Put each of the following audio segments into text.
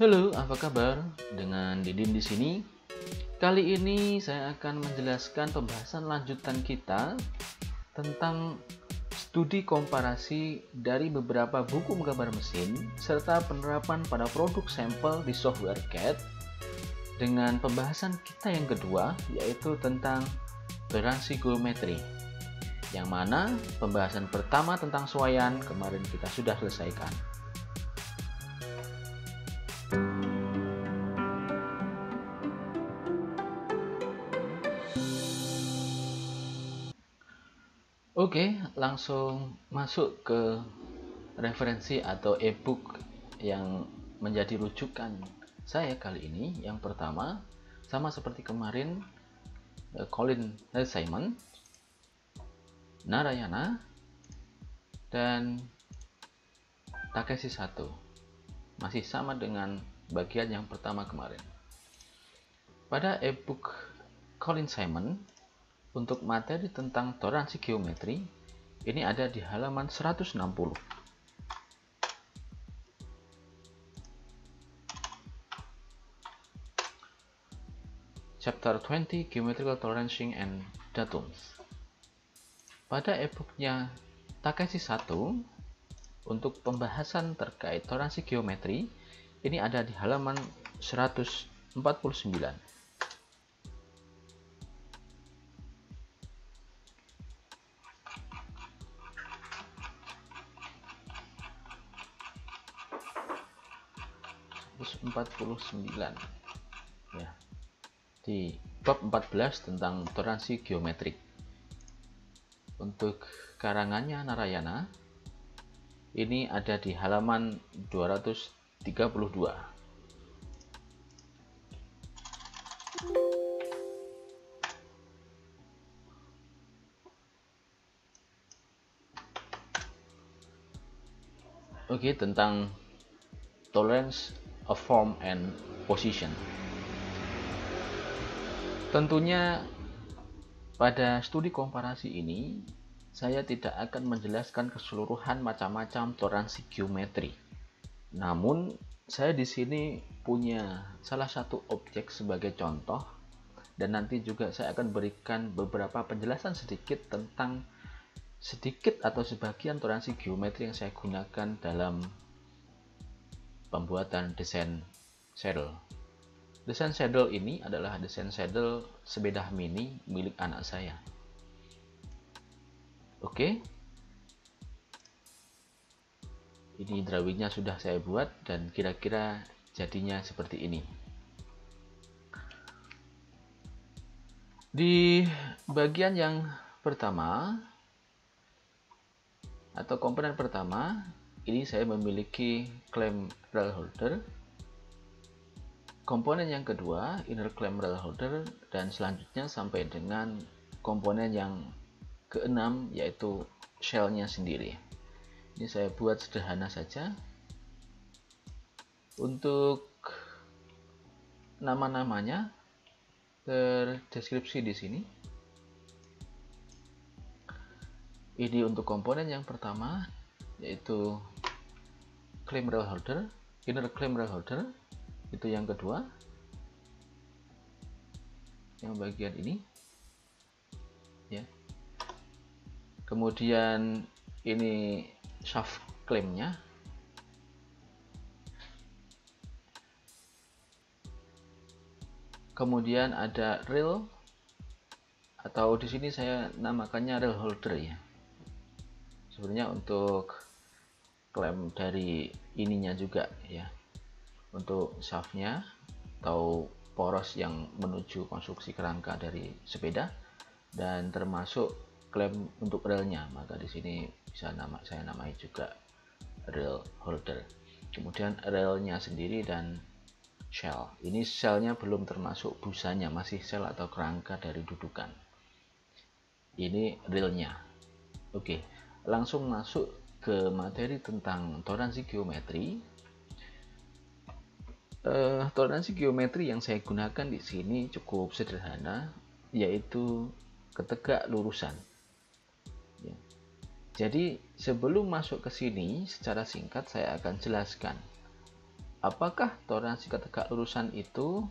Halo, apa kabar? Dengan Didin di sini. Kali ini saya akan menjelaskan pembahasan lanjutan kita tentang studi komparasi dari beberapa buku menggambar mesin serta penerapan pada produk sampel di software CAD dengan pembahasan kita yang kedua yaitu tentang geometri, yang mana pembahasan pertama tentang suayan kemarin kita sudah selesaikan. Oke, langsung masuk ke referensi atau e-book yang menjadi rujukan saya kali ini. Yang pertama, sama seperti kemarin, eh, Colin Simon, Narayana, dan Takeshi Sato. Masih sama dengan bagian yang pertama kemarin. Pada e-book Colin Simon, untuk materi tentang toleransi geometri, ini ada di halaman 160. Chapter 20 Geometrical Tolerancing and Datums. Pada e-booknya Takeshi 1, untuk pembahasan terkait toleransi geometri, ini ada di halaman 149. 49 ya di bab 14 tentang toleransi geometrik untuk karangannya Narayana ini ada di halaman 232 Oke, okay, tentang tolerance a form and position. Tentunya pada studi komparasi ini saya tidak akan menjelaskan keseluruhan macam-macam toleransi geometri. Namun saya di sini punya salah satu objek sebagai contoh dan nanti juga saya akan berikan beberapa penjelasan sedikit tentang sedikit atau sebagian toleransi geometri yang saya gunakan dalam pembuatan desain saddle. Desain saddle ini adalah desain saddle sepeda mini milik anak saya. Oke. Ini drawingnya sudah saya buat dan kira-kira jadinya seperti ini. Di bagian yang pertama atau komponen pertama ini saya memiliki claim rail holder komponen yang kedua inner claim rail holder dan selanjutnya sampai dengan komponen yang keenam yaitu shellnya sendiri ini saya buat sederhana saja untuk nama-namanya terdeskripsi di sini ini untuk komponen yang pertama yaitu claim rail holder inner claim rail holder itu yang kedua yang bagian ini ya kemudian ini shaft claimnya kemudian ada rail atau di sini saya namakannya rail holder ya sebenarnya untuk Klem dari ininya juga ya untuk shaftnya atau poros yang menuju konstruksi kerangka dari sepeda dan termasuk klem untuk relnya maka di sini bisa nama saya namai juga rail holder kemudian relnya sendiri dan shell ini shellnya belum termasuk busanya masih shell atau kerangka dari dudukan ini realnya oke langsung masuk ke materi tentang toleransi geometri. Uh, toleransi geometri yang saya gunakan di sini cukup sederhana, yaitu ketegak lurusan. Ya. Jadi sebelum masuk ke sini, secara singkat saya akan jelaskan apakah toleransi ketegak lurusan itu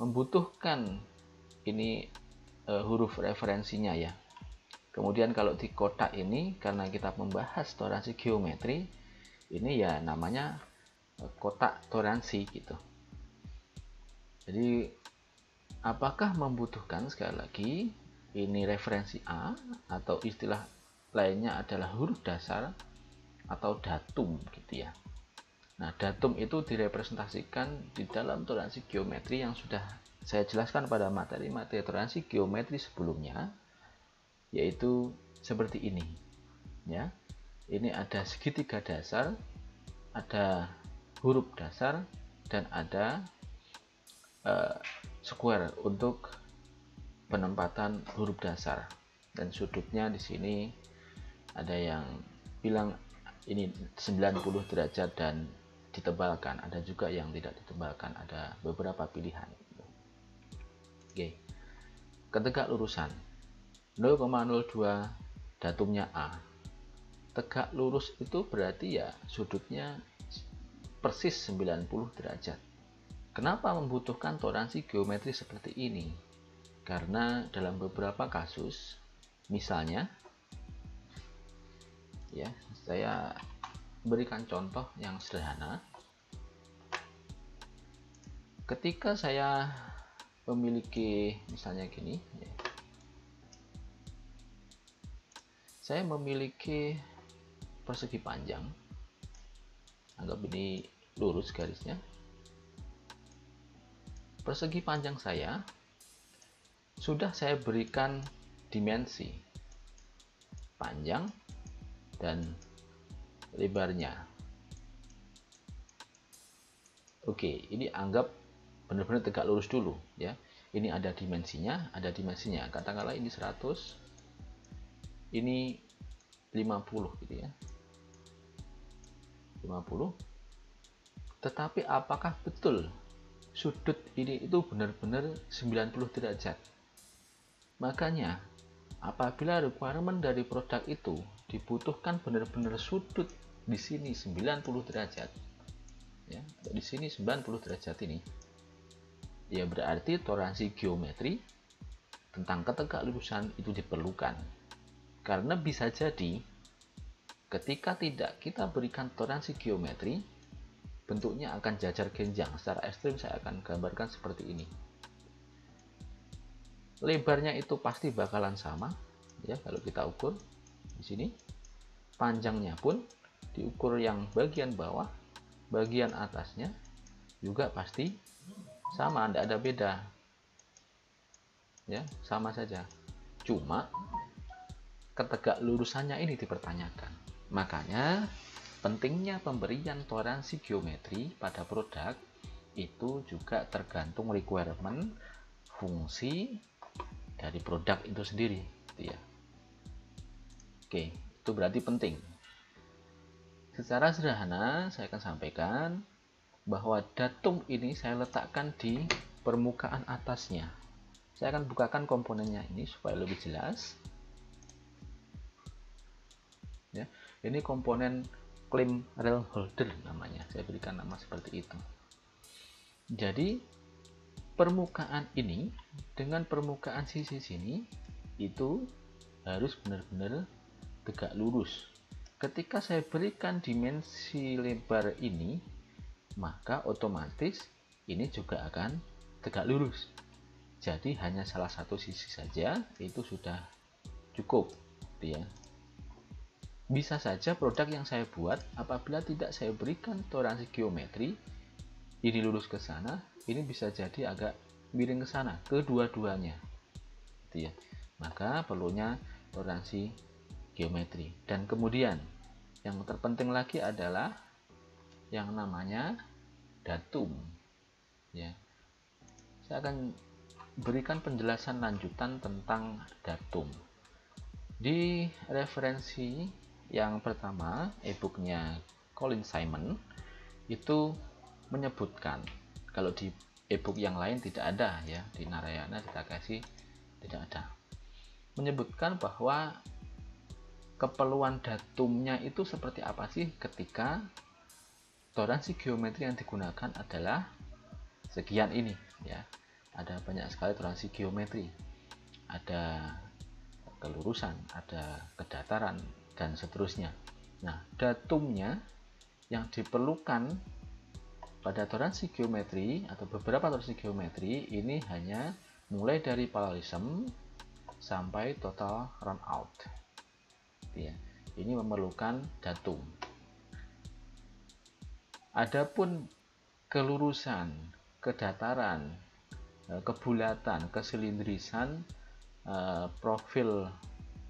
membutuhkan ini uh, huruf referensinya ya Kemudian kalau di kotak ini karena kita membahas toleransi geometri ini ya namanya e, kotak toleransi gitu. Jadi apakah membutuhkan sekali lagi ini referensi A atau istilah lainnya adalah huruf dasar atau datum gitu ya. Nah, datum itu direpresentasikan di dalam toleransi geometri yang sudah saya jelaskan pada materi-materi toleransi geometri sebelumnya yaitu seperti ini ya ini ada segitiga dasar ada huruf dasar dan ada uh, square untuk penempatan huruf dasar dan sudutnya di sini ada yang bilang ini 90 derajat dan ditebalkan ada juga yang tidak ditebalkan ada beberapa pilihan oke okay. ketegak lurusan 0,02 datumnya A tegak lurus itu berarti ya sudutnya persis 90 derajat kenapa membutuhkan toleransi geometri seperti ini karena dalam beberapa kasus misalnya ya saya berikan contoh yang sederhana ketika saya memiliki misalnya gini ya, saya memiliki persegi panjang anggap ini lurus garisnya persegi panjang saya sudah saya berikan dimensi panjang dan lebarnya oke ini anggap benar-benar tegak lurus dulu ya ini ada dimensinya ada dimensinya katakanlah ini 100 ini 50 gitu ya 50 tetapi apakah betul sudut ini itu benar-benar 90 derajat makanya apabila requirement dari produk itu dibutuhkan benar-benar sudut di sini 90 derajat ya di sini 90 derajat ini ya berarti toleransi geometri tentang ketegak lurusan itu diperlukan karena bisa jadi, ketika tidak kita berikan toleransi geometri, bentuknya akan jajar genjang. Secara ekstrim saya akan gambarkan seperti ini. Lebarnya itu pasti bakalan sama, ya kalau kita ukur di sini. Panjangnya pun diukur yang bagian bawah, bagian atasnya juga pasti sama, tidak ada beda. Ya, sama saja. Cuma ketegak lurusannya ini dipertanyakan. Makanya pentingnya pemberian toleransi geometri pada produk itu juga tergantung requirement fungsi dari produk itu sendiri gitu ya. Oke, itu berarti penting. Secara sederhana saya akan sampaikan bahwa datum ini saya letakkan di permukaan atasnya. Saya akan bukakan komponennya ini supaya lebih jelas. ini komponen claim rail holder namanya saya berikan nama seperti itu jadi permukaan ini dengan permukaan sisi sini itu harus benar-benar tegak lurus ketika saya berikan dimensi lebar ini maka otomatis ini juga akan tegak lurus jadi hanya salah satu sisi saja itu sudah cukup gitu ya bisa saja produk yang saya buat apabila tidak saya berikan toleransi geometri, ini lurus ke sana, ini bisa jadi agak miring ke sana, kedua-duanya. Gitu ya. Maka perlunya toleransi geometri. Dan kemudian yang terpenting lagi adalah yang namanya datum. Ya. Saya akan berikan penjelasan lanjutan tentang datum. Di referensi yang pertama, e-booknya Colin Simon itu menyebutkan kalau di e-book yang lain tidak ada ya di Narayana kita kasih tidak ada menyebutkan bahwa keperluan datumnya itu seperti apa sih ketika toleransi geometri yang digunakan adalah sekian ini ya ada banyak sekali toleransi geometri ada kelurusan ada kedataran dan seterusnya. Nah, datumnya yang diperlukan pada toleransi geometri atau beberapa toleransi geometri ini hanya mulai dari paralelism sampai total run out. Ya, ini memerlukan datum. Adapun kelurusan, kedataran, eh, kebulatan, kesilindrisan, eh, profil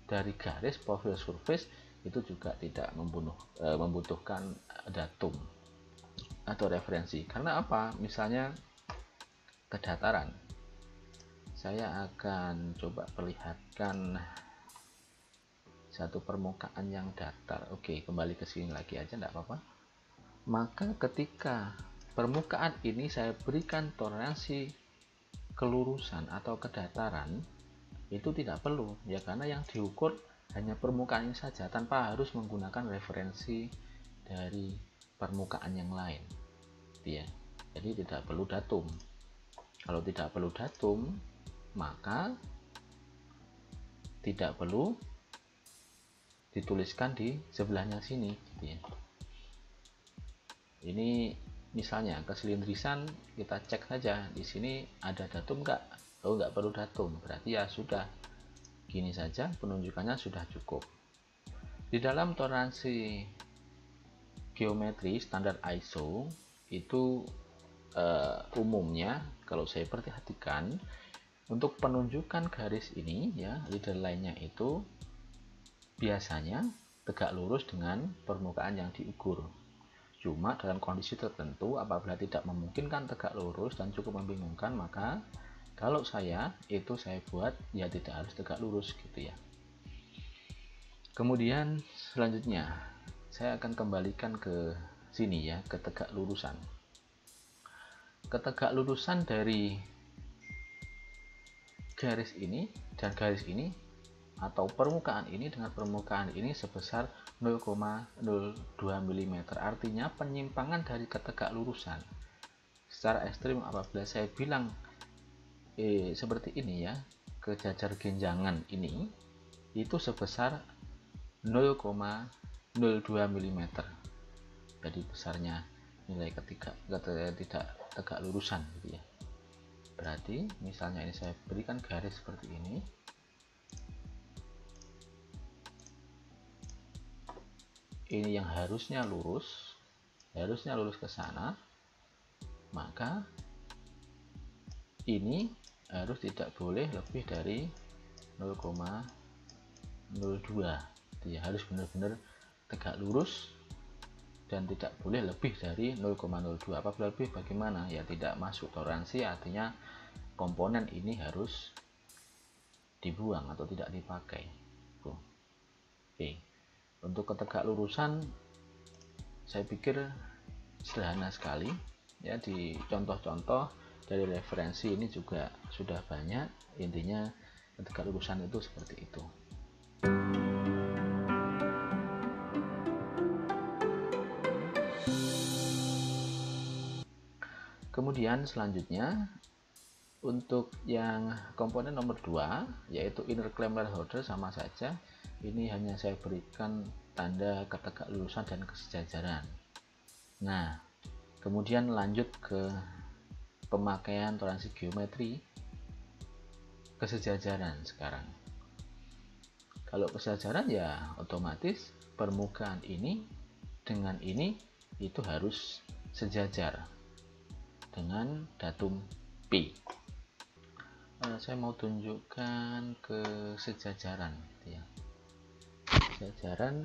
dari garis, profil surface itu juga tidak membunuh, e, membutuhkan datum atau referensi. Karena apa? Misalnya kedataran. Saya akan coba perlihatkan satu permukaan yang datar. Oke, kembali ke sini lagi aja, tidak apa-apa. Maka ketika permukaan ini saya berikan toleransi kelurusan atau kedataran, itu tidak perlu, ya karena yang diukur hanya permukaannya saja tanpa harus menggunakan referensi dari permukaan yang lain gitu ya jadi tidak perlu datum kalau tidak perlu datum maka tidak perlu dituliskan di sebelahnya sini gitu ya ini misalnya keselindrisan kita cek saja di sini ada datum enggak Kalau oh, enggak perlu datum berarti ya sudah Gini saja penunjukannya sudah cukup. Di dalam toleransi geometri standar ISO itu uh, umumnya kalau saya perhatikan untuk penunjukan garis ini ya leader lainnya itu biasanya tegak lurus dengan permukaan yang diukur Cuma dalam kondisi tertentu apabila tidak memungkinkan tegak lurus dan cukup membingungkan maka kalau saya itu saya buat ya tidak harus tegak lurus gitu ya kemudian selanjutnya saya akan kembalikan ke sini ya ke tegak lurusan Ketegak lurusan dari garis ini dan garis ini atau permukaan ini dengan permukaan ini sebesar 0,02 mm artinya penyimpangan dari ketegak lurusan secara ekstrim apabila saya bilang eh, seperti ini ya ke jajar genjangan ini itu sebesar 0,02 mm jadi besarnya nilai ketiga tidak tegak lurusan gitu ya berarti misalnya ini saya berikan garis seperti ini ini yang harusnya lurus harusnya lurus ke sana maka ini harus tidak boleh lebih dari 0,02 dia harus benar-benar tegak lurus dan tidak boleh lebih dari 0,02 apabila lebih bagaimana ya tidak masuk toleransi artinya komponen ini harus dibuang atau tidak dipakai oke untuk ketegak lurusan saya pikir sederhana sekali ya di contoh-contoh dari referensi ini juga sudah banyak intinya ketika lulusan itu seperti itu kemudian selanjutnya untuk yang komponen nomor 2 yaitu inner claim holder sama saja ini hanya saya berikan tanda ketegak lulusan dan kesejajaran nah kemudian lanjut ke pemakaian toleransi geometri kesejajaran sekarang. Kalau kesejajaran ya otomatis permukaan ini dengan ini itu harus sejajar dengan datum P. Eh, saya mau tunjukkan kesejajaran gitu ya. Kesejajaran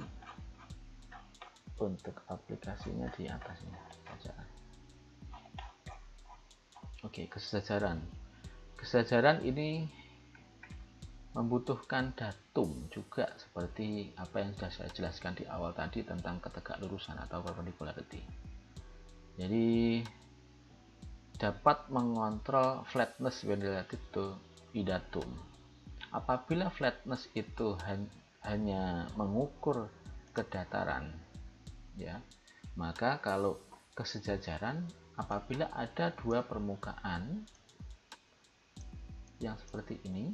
untuk aplikasinya di atasnya. Oke, kesejajaran. Kesejajaran ini membutuhkan datum juga seperti apa yang sudah saya jelaskan di awal tadi tentang ketegak lurusan atau perpendicularity. Jadi dapat mengontrol flatness related to idatum. Apabila flatness itu hanya mengukur kedataran, ya, maka kalau kesejajaran apabila ada dua permukaan yang seperti ini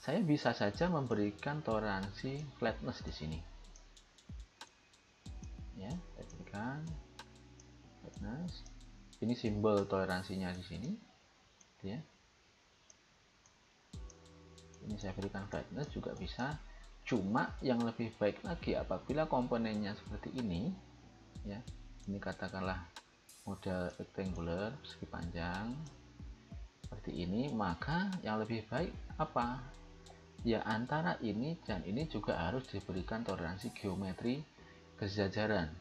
saya bisa saja memberikan toleransi flatness di sini ya saya berikan flatness ini simbol toleransinya di sini ya ini saya berikan flatness juga bisa cuma yang lebih baik lagi apabila komponennya seperti ini ya ini katakanlah model rectangular segi panjang seperti ini maka yang lebih baik apa ya antara ini dan ini juga harus diberikan toleransi geometri kesejajaran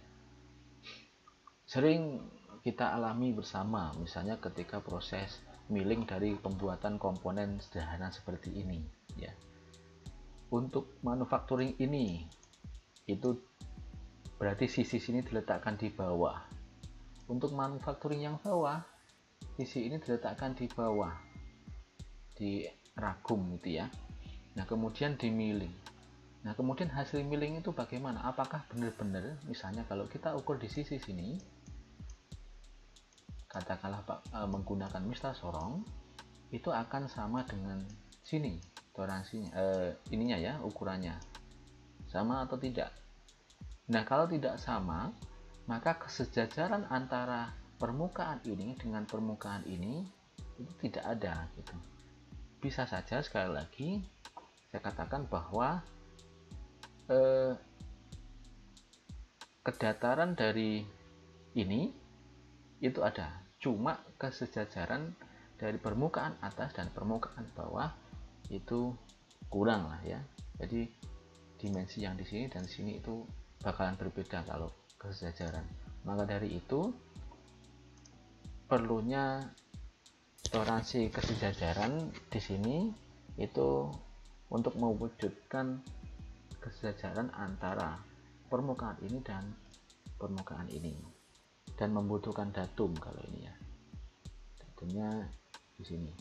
sering kita alami bersama misalnya ketika proses milling dari pembuatan komponen sederhana seperti ini ya untuk manufacturing ini itu berarti sisi sini diletakkan di bawah untuk manufacturing yang bawah sisi ini diletakkan di bawah di ragum gitu ya nah kemudian di milling nah kemudian hasil milling itu bagaimana apakah benar-benar misalnya kalau kita ukur di sisi sini katakanlah Pak, e, menggunakan mista sorong itu akan sama dengan sini toleransinya e, ininya ya ukurannya sama atau tidak Nah, kalau tidak sama, maka kesejajaran antara permukaan ini dengan permukaan ini itu tidak ada gitu. Bisa saja sekali lagi saya katakan bahwa eh, kedataran dari ini itu ada, cuma kesejajaran dari permukaan atas dan permukaan bawah itu kurang lah ya. Jadi dimensi yang di sini dan di sini itu bakalan berbeda kalau kesejajaran maka dari itu perlunya toleransi kesejajaran di sini itu untuk mewujudkan kesejajaran antara permukaan ini dan permukaan ini dan membutuhkan datum kalau ini ya datumnya di sini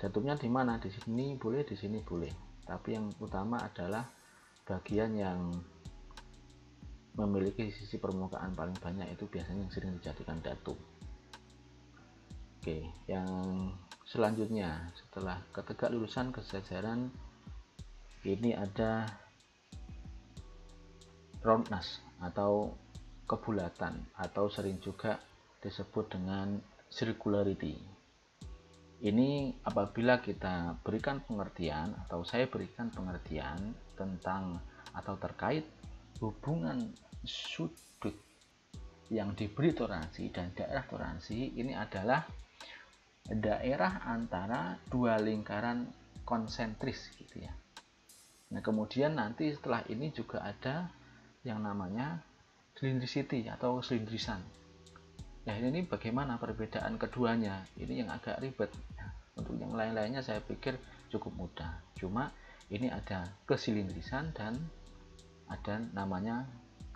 datumnya di mana di sini boleh di sini boleh tapi yang utama adalah bagian yang memiliki sisi permukaan paling banyak itu biasanya yang sering dijadikan datu. oke yang selanjutnya setelah ketegak lulusan kesejaran ini ada roundness atau kebulatan atau sering juga disebut dengan circularity ini apabila kita berikan pengertian atau saya berikan pengertian tentang atau terkait hubungan sudut yang diberi toleransi dan daerah toleransi ini adalah daerah antara dua lingkaran konsentris gitu ya. Nah kemudian nanti setelah ini juga ada yang namanya cylindricity atau silindrisan. Nah ini bagaimana perbedaan keduanya? Ini yang agak ribet. Nah, untuk yang lain-lainnya saya pikir cukup mudah. Cuma ini ada kesilindrisan dan ada namanya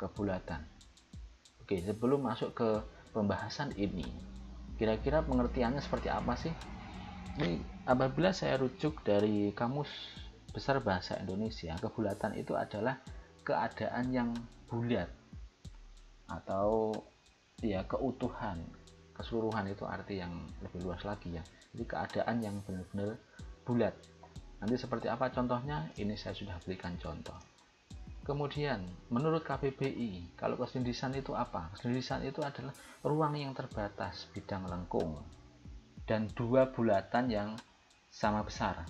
kebulatan. Oke, sebelum masuk ke pembahasan ini, kira-kira pengertiannya seperti apa sih? Ini apabila saya rujuk dari kamus besar bahasa Indonesia, kebulatan itu adalah keadaan yang bulat atau ya keutuhan keseluruhan itu arti yang lebih luas lagi ya jadi keadaan yang benar-benar bulat nanti seperti apa contohnya ini saya sudah berikan contoh Kemudian, menurut KBBI, kalau kesendirian itu apa? Kesendirian itu adalah ruang yang terbatas, bidang lengkung, dan dua bulatan yang sama besar.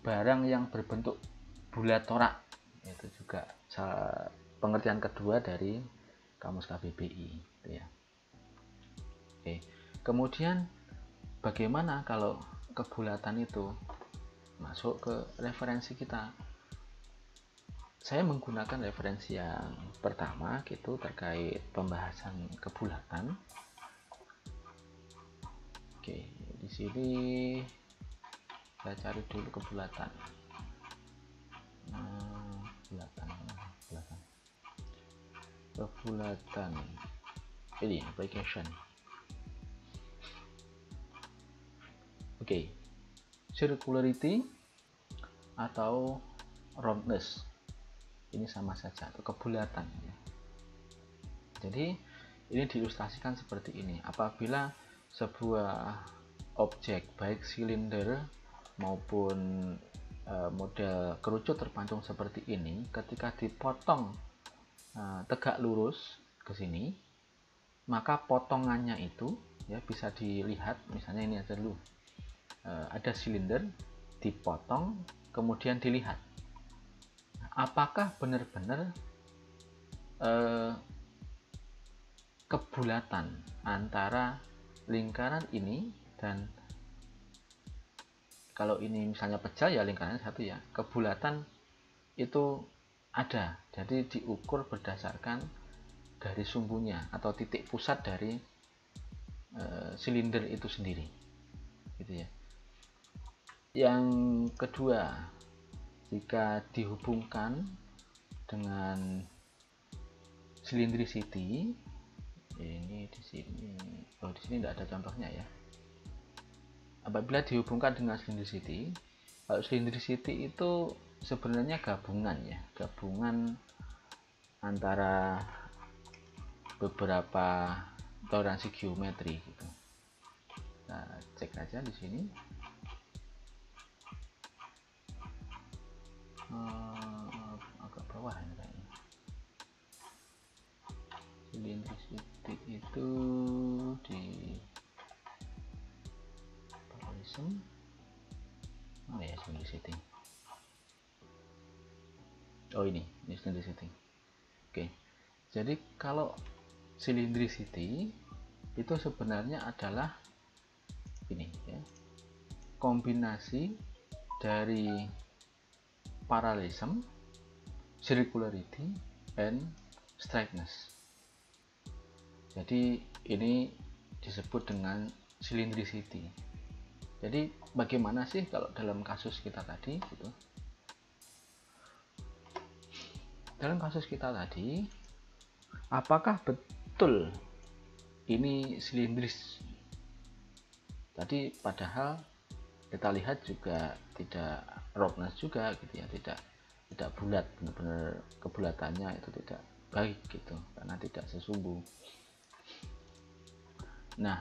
Barang yang berbentuk bulat torak, itu juga pengertian kedua dari kamus KBBI. Gitu ya. Oke. Kemudian, bagaimana kalau kebulatan itu masuk ke referensi kita? saya menggunakan referensi yang pertama gitu terkait pembahasan kebulatan. Oke, di sini saya cari dulu kebulatan. Hmm, bulatan, bulatan. Kebulatan. Ini application. Oke. Circularity atau roundness ini sama saja atau kebulatan ya. jadi ini diilustrasikan seperti ini apabila sebuah objek baik silinder maupun e, model kerucut terpancung seperti ini ketika dipotong e, tegak lurus ke sini maka potongannya itu ya bisa dilihat misalnya ini ada dulu e, ada silinder dipotong kemudian dilihat apakah benar-benar eh, kebulatan antara lingkaran ini dan kalau ini misalnya pecah ya lingkaran satu ya kebulatan itu ada jadi diukur berdasarkan dari sumbunya atau titik pusat dari e, silinder itu sendiri gitu ya yang kedua jika dihubungkan dengan silindricity, ini di sini oh di sini tidak ada contohnya ya apabila dihubungkan dengan silindricity, kalau silindricity itu sebenarnya gabungan ya gabungan antara beberapa toleransi geometri gitu. Nah, cek aja di sini itu di parallelism, oh ya sendiri setting oh ini ini sendiri setting oke jadi kalau city itu sebenarnya adalah ini ya kombinasi dari parallelism circularity and straightness jadi ini disebut dengan cylindricity jadi bagaimana sih kalau dalam kasus kita tadi gitu dalam kasus kita tadi apakah betul ini silindris tadi padahal kita lihat juga tidak roundness juga gitu ya tidak tidak bulat benar-benar kebulatannya itu tidak baik gitu karena tidak sesungguh Nah,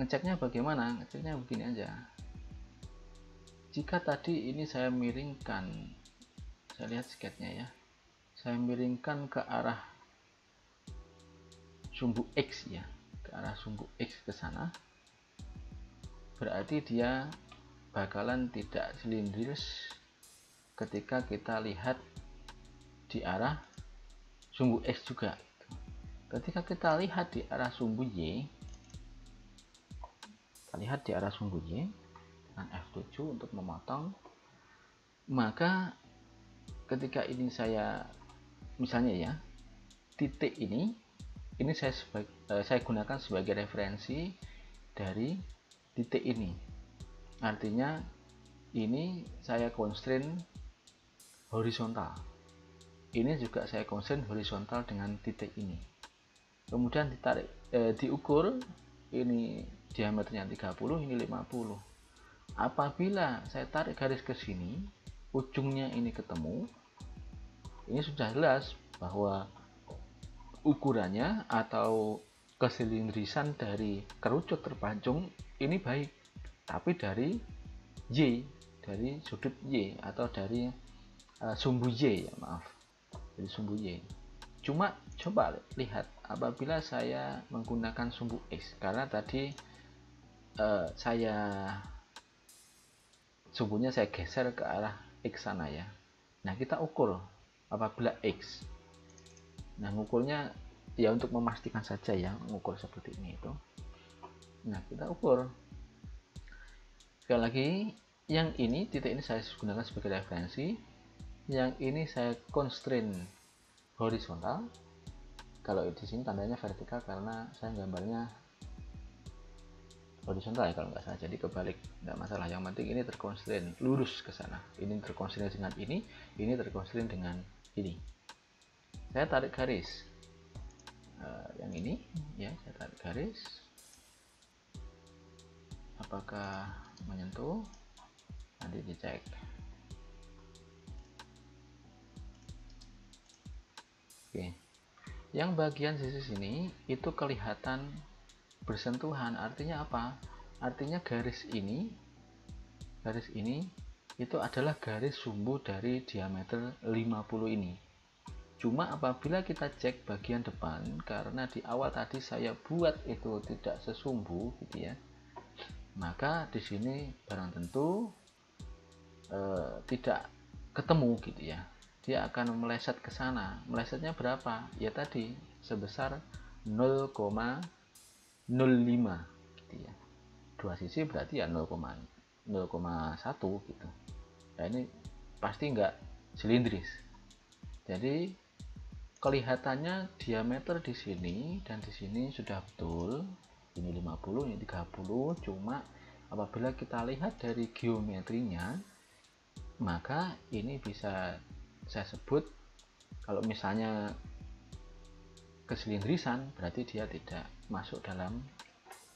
ngeceknya bagaimana? Ngeceknya begini aja. Jika tadi ini saya miringkan, saya lihat sketnya ya. Saya miringkan ke arah sumbu X ya, ke arah sumbu X ke sana. Berarti dia bakalan tidak silindris ketika kita lihat di arah sumbu X juga. Ketika kita lihat di arah sumbu Y, kita lihat di arah Y dan F7 untuk memotong maka ketika ini saya misalnya ya titik ini ini saya eh, saya gunakan sebagai referensi dari titik ini artinya ini saya constrain horizontal ini juga saya constrain horizontal dengan titik ini kemudian ditarik eh, diukur ini diameternya 30 ini 50 apabila saya tarik garis ke sini ujungnya ini ketemu ini sudah jelas bahwa ukurannya atau kesilindrisan dari kerucut terpancung ini baik tapi dari Y dari sudut Y atau dari uh, sumbu Y ya maaf dari sumbu Y cuma coba lihat apabila saya menggunakan sumbu X karena tadi Eh, saya sumbunya saya geser ke arah X sana ya nah kita ukur apabila X nah ngukurnya ya untuk memastikan saja ya mengukur seperti ini itu nah kita ukur sekali lagi yang ini titik ini saya gunakan sebagai referensi yang ini saya constrain horizontal kalau di sini tandanya vertikal karena saya gambarnya horizontal ya kalau nggak salah jadi kebalik nggak masalah yang penting ini terkonstrain lurus ke sana ini terkonstrain dengan ini ini terkonstrain dengan ini saya tarik garis uh, yang ini ya saya tarik garis apakah menyentuh nanti dicek oke yang bagian sisi sini itu kelihatan bersentuhan artinya apa artinya garis ini garis ini itu adalah garis sumbu dari diameter 50 ini cuma apabila kita cek bagian depan karena di awal tadi saya buat itu tidak sesumbu gitu ya maka di sini barang tentu e, tidak ketemu gitu ya dia akan meleset ke sana melesetnya berapa ya tadi sebesar 0,5 gitu ya dua sisi berarti ya 0,1 gitu nah ini pasti enggak silindris jadi kelihatannya diameter di sini dan di sini sudah betul ini 50 ini 30 cuma apabila kita lihat dari geometrinya maka ini bisa saya sebut kalau misalnya kesilindrisan berarti dia tidak masuk dalam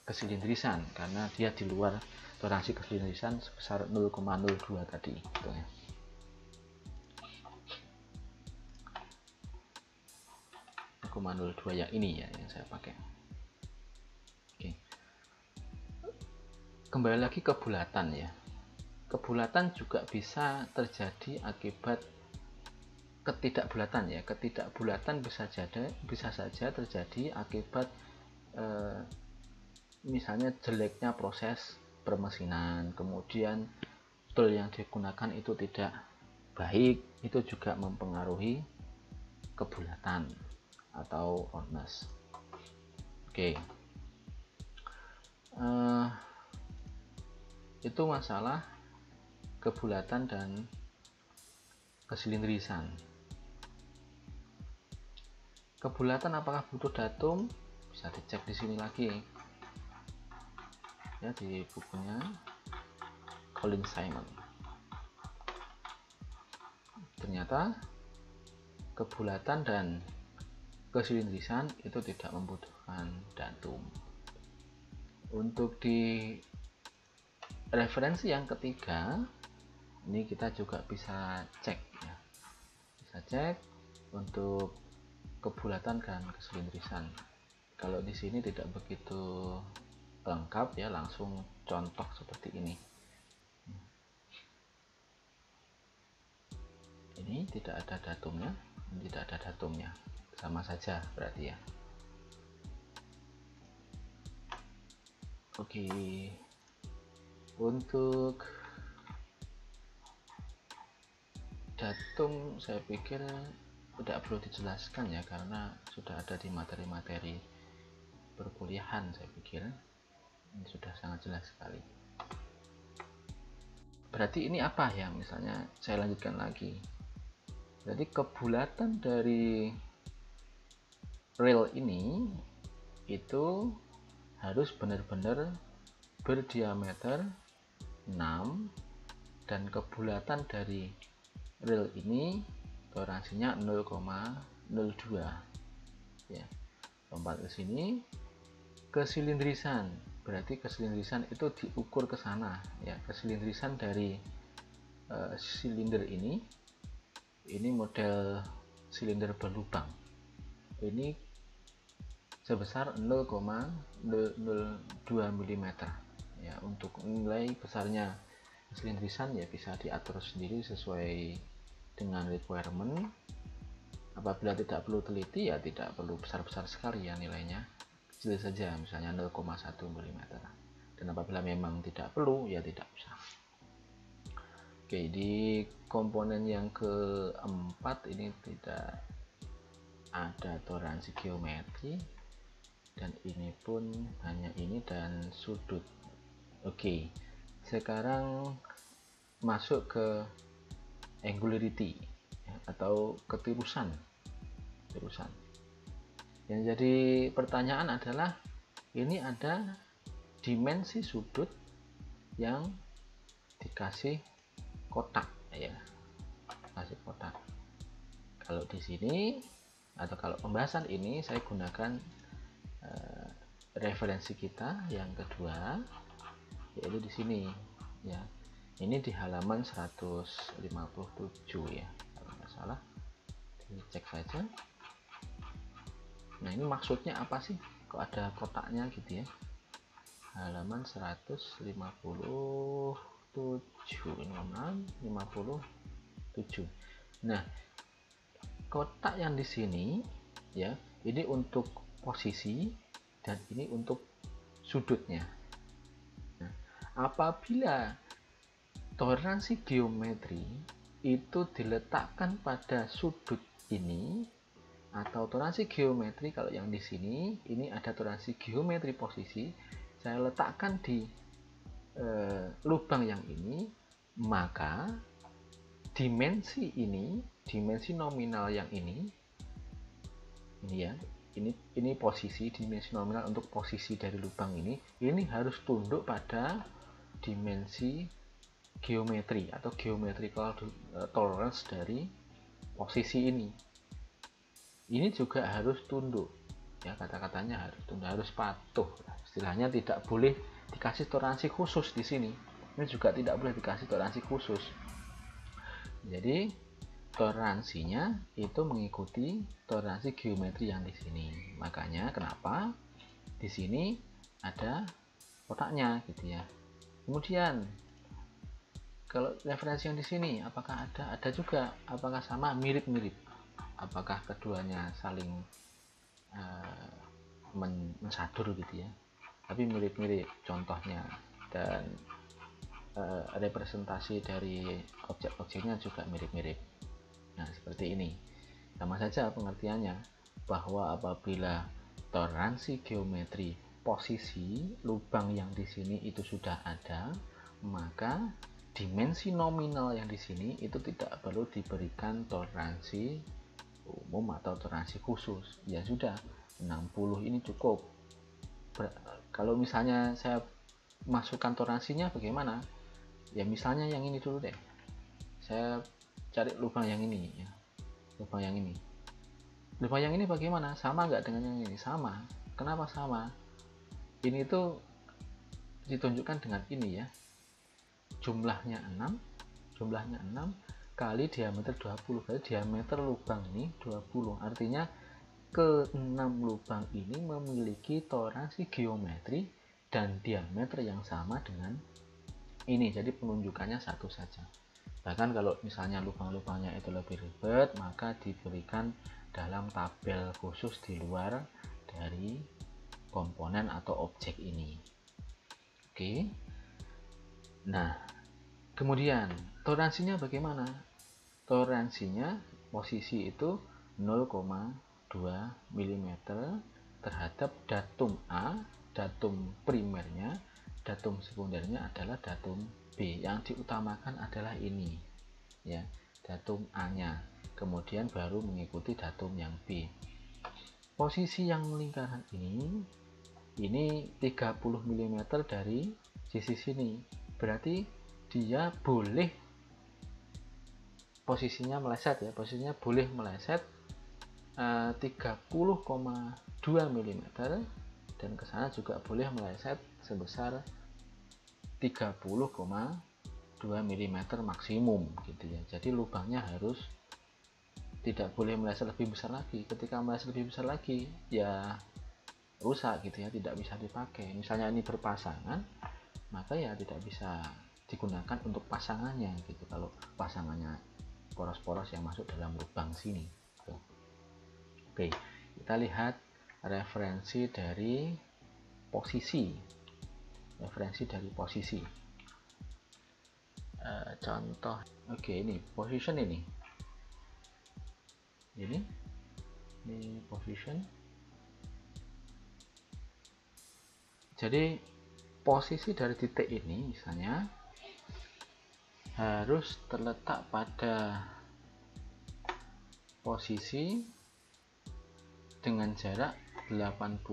kesilindrisan karena dia di luar toleransi kesilindrisan sebesar 0,02 tadi gitu ya. dua yang ini ya yang saya pakai Oke. kembali lagi ke bulatan ya kebulatan juga bisa terjadi akibat ketidakbulatan ya ketidakbulatan bisa jadi bisa saja terjadi akibat e, misalnya jeleknya proses permesinan kemudian tool yang digunakan itu tidak baik itu juga mempengaruhi kebulatan atau roundness oke e, itu masalah kebulatan dan kesilindrisan kebulatan apakah butuh datum bisa dicek di sini lagi ya di bukunya Colin Simon ternyata kebulatan dan kesilindrisan itu tidak membutuhkan datum untuk di referensi yang ketiga ini kita juga bisa cek ya bisa cek untuk kebulatan dan keselindrisan kalau di sini tidak begitu lengkap ya langsung contoh seperti ini ini tidak ada datumnya tidak ada datumnya sama saja berarti ya oke untuk datum saya pikir tidak perlu dijelaskan ya karena sudah ada di materi-materi perkuliahan saya pikir ini sudah sangat jelas sekali berarti ini apa ya misalnya saya lanjutkan lagi jadi kebulatan dari rel ini itu harus benar-benar berdiameter 6 dan kebulatan dari rel ini toleransinya 0,02 ya lompat ke sini kesilindrisan berarti kesilindrisan itu diukur ke sana ya kesilindrisan dari e, silinder ini ini model silinder berlubang ini sebesar 0,002 mm ya untuk nilai besarnya silindrisan ya bisa diatur sendiri sesuai dengan requirement apabila tidak perlu teliti ya tidak perlu besar-besar sekali ya nilainya kecil saja misalnya 0,1 mm dan apabila memang tidak perlu ya tidak usah oke di komponen yang keempat ini tidak ada toleransi geometri dan ini pun hanya ini dan sudut oke sekarang masuk ke angularity ya, atau ketirusan ketirusan yang jadi pertanyaan adalah ini ada dimensi sudut yang dikasih kotak ya kasih kotak kalau di sini atau kalau pembahasan ini saya gunakan uh, referensi kita yang kedua yaitu di sini ya ini di halaman 157 ya kalau nggak salah Cek saja nah ini maksudnya apa sih kok ada kotaknya gitu ya halaman 157 mana 57 nah kotak yang di sini ya ini untuk posisi dan ini untuk sudutnya nah, apabila toleransi geometri itu diletakkan pada sudut ini atau toleransi geometri kalau yang di sini ini ada toleransi geometri posisi saya letakkan di e, lubang yang ini maka dimensi ini dimensi nominal yang ini ini ya ini ini posisi dimensi nominal untuk posisi dari lubang ini ini harus tunduk pada dimensi geometri atau geometrical eh, tolerance dari posisi ini ini juga harus tunduk ya kata-katanya harus tunduk harus patuh istilahnya tidak boleh dikasih toleransi khusus di sini ini juga tidak boleh dikasih toleransi khusus jadi toleransinya itu mengikuti toleransi geometri yang di sini makanya kenapa di sini ada kotaknya gitu ya kemudian kalau referensi yang di sini apakah ada ada juga apakah sama mirip-mirip apakah keduanya saling uh, men mensadur gitu ya tapi mirip-mirip contohnya dan uh, representasi dari objek-objeknya juga mirip-mirip nah seperti ini sama saja pengertiannya bahwa apabila toleransi geometri posisi lubang yang di sini itu sudah ada maka dimensi nominal yang di sini itu tidak perlu diberikan toleransi umum atau toleransi khusus ya sudah 60 ini cukup Ber kalau misalnya saya masukkan toleransinya bagaimana ya misalnya yang ini dulu deh saya cari lubang yang ini ya lubang yang ini lubang yang ini bagaimana sama nggak dengan yang ini sama kenapa sama ini tuh ditunjukkan dengan ini ya jumlahnya 6 jumlahnya 6 kali diameter 20 kali diameter lubang ini 20 artinya ke 6 lubang ini memiliki toransi geometri dan diameter yang sama dengan ini jadi penunjukannya satu saja bahkan kalau misalnya lubang-lubangnya itu lebih ribet maka diberikan dalam tabel khusus di luar dari komponen atau objek ini oke okay. Nah, kemudian toleransinya bagaimana? Toleransinya posisi itu 0,2 mm terhadap datum A, datum primernya, datum sekundernya adalah datum B. Yang diutamakan adalah ini, ya, datum A-nya. Kemudian baru mengikuti datum yang B. Posisi yang lingkaran ini, ini 30 mm dari sisi sini berarti dia boleh posisinya meleset ya posisinya boleh meleset 30,2 eh, mm dan ke sana juga boleh meleset sebesar 30,2 mm maksimum gitu ya jadi lubangnya harus tidak boleh meleset lebih besar lagi ketika meleset lebih besar lagi ya rusak gitu ya tidak bisa dipakai misalnya ini berpasangan maka ya tidak bisa digunakan untuk pasangannya gitu kalau pasangannya poros-poros yang masuk dalam lubang sini gitu. oke kita lihat referensi dari posisi referensi dari posisi e, contoh oke ini position ini ini ini position jadi posisi dari titik ini misalnya harus terletak pada posisi dengan jarak 80,1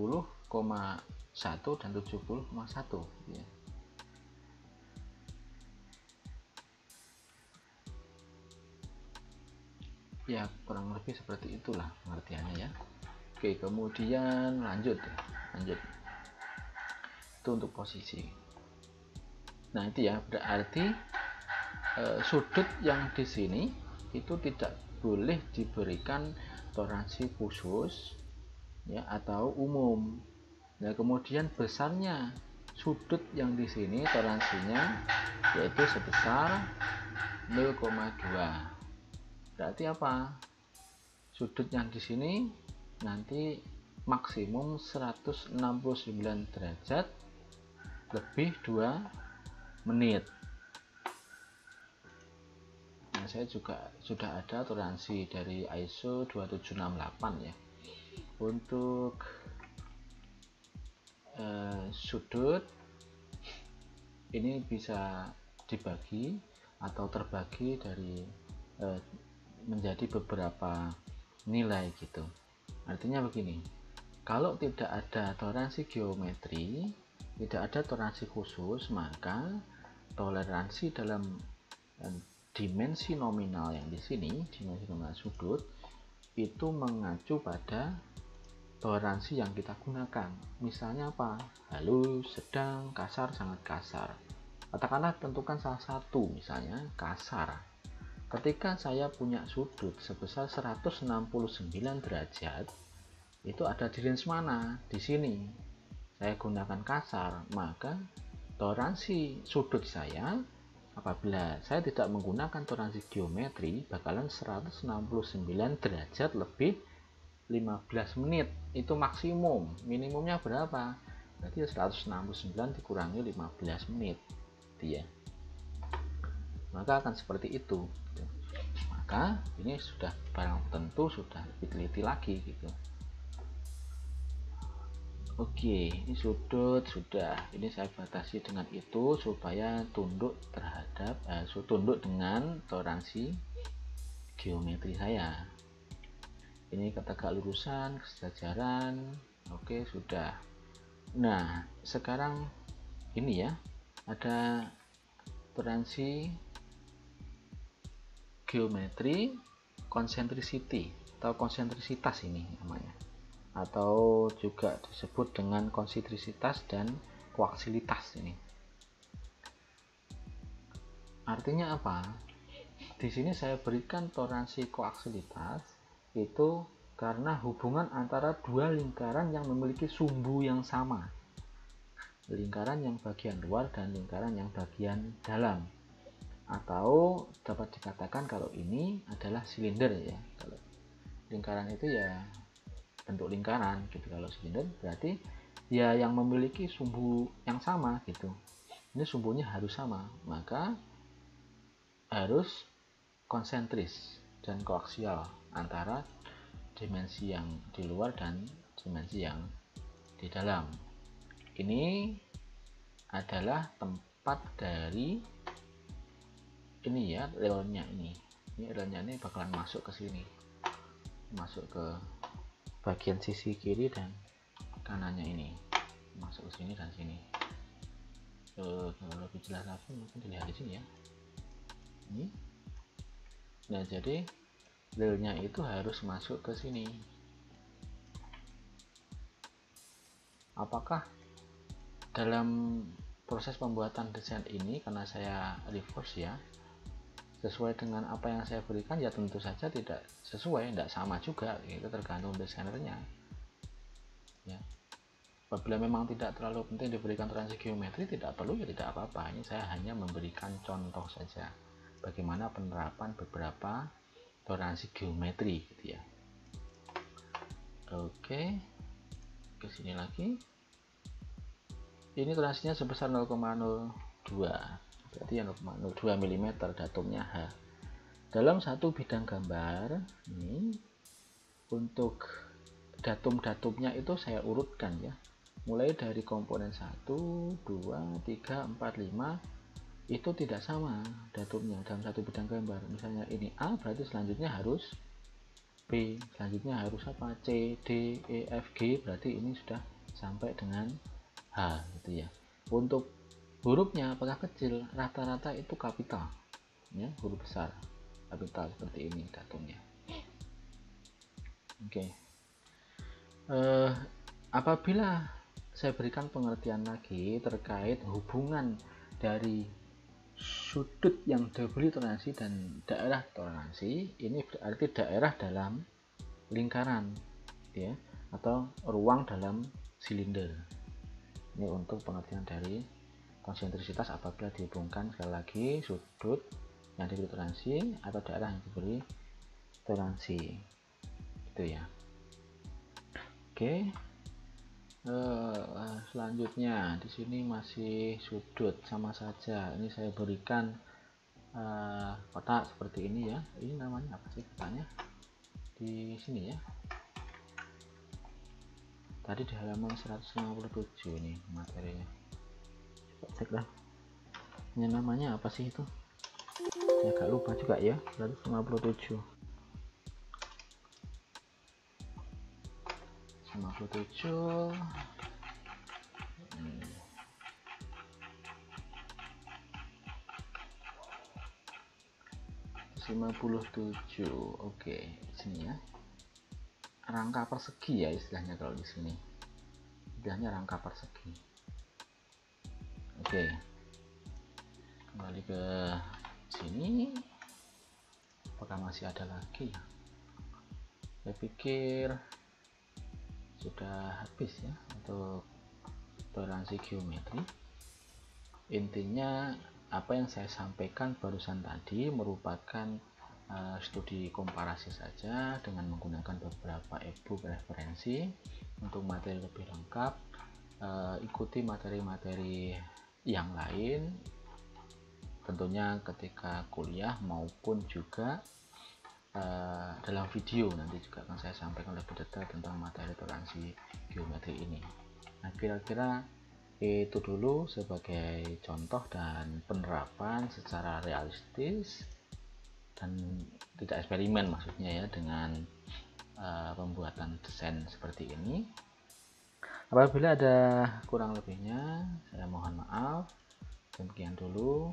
dan 70,1 ya. ya kurang lebih seperti itulah pengertiannya ya oke kemudian lanjut ya, lanjut itu untuk posisi nah itu ya berarti e, sudut yang di sini itu tidak boleh diberikan toleransi khusus ya atau umum nah kemudian besarnya sudut yang di sini toleransinya yaitu sebesar 0,2 berarti apa sudut yang di sini nanti maksimum 169 derajat lebih 2 menit nah, saya juga sudah ada toleransi dari ISO 2768 ya untuk eh, sudut ini bisa dibagi atau terbagi dari eh, menjadi beberapa nilai gitu artinya begini kalau tidak ada toleransi geometri tidak ada toleransi khusus maka toleransi dalam dimensi nominal yang di sini dimensi nominal sudut itu mengacu pada toleransi yang kita gunakan misalnya apa halus sedang kasar sangat kasar katakanlah tentukan salah satu misalnya kasar ketika saya punya sudut sebesar 169 derajat itu ada di range mana di sini saya gunakan kasar maka toleransi sudut saya apabila saya tidak menggunakan toleransi geometri bakalan 169 derajat lebih 15 menit itu maksimum minimumnya berapa berarti 169 ya dikurangi 15 menit dia gitu ya. maka akan seperti itu gitu. maka ini sudah barang tentu sudah diteliti lagi gitu Oke, ini sudut sudah. Ini saya batasi dengan itu supaya tunduk terhadap eh, tunduk dengan toleransi geometri saya. Ini ketegak lurusan, kesejajaran. Oke, sudah. Nah, sekarang ini ya. Ada toleransi geometri konsentrisiti atau konsentrisitas ini namanya atau juga disebut dengan konsidrisitas dan koaksilitas ini. Artinya apa? Di sini saya berikan toleransi koaksilitas itu karena hubungan antara dua lingkaran yang memiliki sumbu yang sama. Lingkaran yang bagian luar dan lingkaran yang bagian dalam. Atau dapat dikatakan kalau ini adalah silinder ya. Kalau lingkaran itu ya bentuk lingkaran gitu kalau silinder berarti ya yang memiliki sumbu yang sama gitu ini sumbunya harus sama maka harus konsentris dan koaksial antara dimensi yang di luar dan dimensi yang di dalam ini adalah tempat dari ini ya relnya ini ini relnya ini bakalan masuk ke sini masuk ke bagian sisi kiri dan kanannya ini masuk ke sini dan sini e, kalau lebih jelas lagi mungkin dilihat di sini ya ini nah jadi drillnya itu harus masuk ke sini apakah dalam proses pembuatan desain ini karena saya reverse ya sesuai dengan apa yang saya berikan ya tentu saja tidak sesuai tidak sama juga itu tergantung desainernya ya apabila memang tidak terlalu penting diberikan transisi geometri tidak perlu ya tidak apa-apa ini saya hanya memberikan contoh saja bagaimana penerapan beberapa toleransi geometri gitu ya oke ke sini lagi ini transisinya sebesar 0,02 jadi yang 02 mm datumnya H dalam satu bidang gambar ini untuk datum-datumnya itu saya urutkan ya mulai dari komponen 1 2 3 4 5 itu tidak sama datumnya dalam satu bidang gambar misalnya ini A berarti selanjutnya harus B selanjutnya harus apa C D E F G berarti ini sudah sampai dengan H gitu ya untuk hurufnya apakah kecil rata-rata itu kapital ya huruf besar kapital seperti ini datunya. oke okay. uh, eh, apabila saya berikan pengertian lagi terkait hubungan dari sudut yang double toleransi dan daerah toleransi ini berarti daerah dalam lingkaran ya atau ruang dalam silinder ini untuk pengertian dari konsentrisitas apabila dihubungkan sekali lagi sudut yang diberi toleransi atau daerah yang diberi toleransi itu ya oke uh, selanjutnya di sini masih sudut sama saja ini saya berikan uh, kotak seperti ini ya ini namanya apa sih kotaknya di sini ya tadi di halaman 157 nih materinya lah ini namanya apa sih itu ya gak lupa juga ya 157 57 57 lima puluh tujuh oke sini ya rangka persegi ya istilahnya kalau di sini istilahnya rangka persegi oke okay. kembali ke sini apakah masih ada lagi ya saya pikir sudah habis ya untuk toleransi geometri intinya apa yang saya sampaikan barusan tadi merupakan uh, studi komparasi saja dengan menggunakan beberapa e-book referensi untuk materi lebih lengkap uh, ikuti materi-materi yang lain tentunya ketika kuliah maupun juga uh, dalam video nanti juga akan saya sampaikan lebih detail tentang materi toleransi geometri ini nah kira-kira itu dulu sebagai contoh dan penerapan secara realistis dan tidak eksperimen maksudnya ya dengan uh, pembuatan desain seperti ini apabila ada kurang lebihnya saya mohon maaf demikian dulu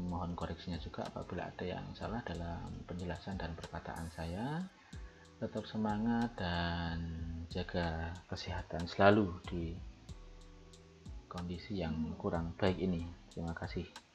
mohon koreksinya juga apabila ada yang salah dalam penjelasan dan perkataan saya tetap semangat dan jaga kesehatan selalu di kondisi yang kurang baik ini terima kasih